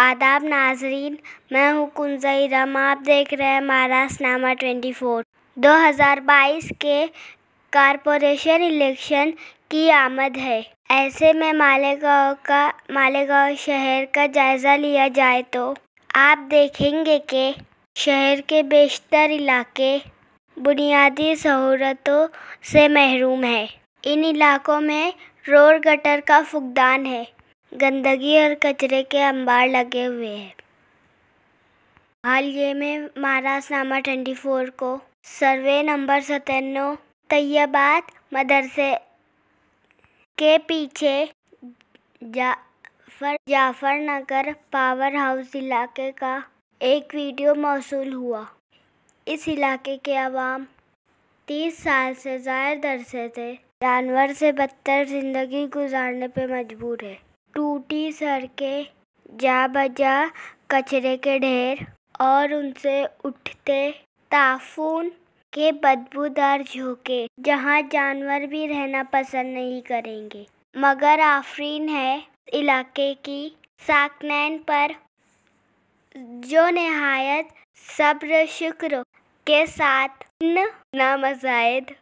आदाब नाजरीन मैं हूँ कुंजई रम आप देख रहे हैं महाराष्ट्र नामा ट्वेंटी फोर दो हज़ार बाईस के कारपोरेशन इलेक्शन की आमद है ऐसे में मालेगांव का मालेगांव शहर का जायज़ा लिया जाए तो आप देखेंगे कि शहर के बेशतर इलाके बुनियादी सहूलतों से महरूम है इन इलाकों में रोड गटर का फुकदान है गंदगी और कचरे के अंबार लगे हुए हैं हाल ही में महाराष्ट्र नामा ट्वेंटी फोर को सर्वे नंबर सत्तानवे तैयबाद मदरसे के पीछे जाफर जाफरनगर पावर हाउस इलाके का एक वीडियो मौसू हुआ इस इलाके के आवाम तीस साल से ज्यादा दरसे थे जानवर से बदतर ज़िंदगी गुजारने पर मजबूर है टूटी सड़कें जा बजा कचरे के ढेर और उनसे उठते ताफून के बदबूदार झोंके जहाँ जानवर भी रहना पसंद नहीं करेंगे मगर आफरीन है इलाके की साकनैन पर जो नहायत सब्र शुक्र के साथ नामजायद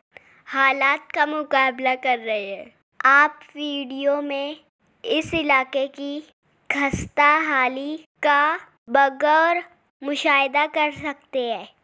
हालात का मुकाबला कर रहे हैं आप वीडियो में इस इलाके की खस्ता हाली का बग़ौर मुशाह कर सकते हैं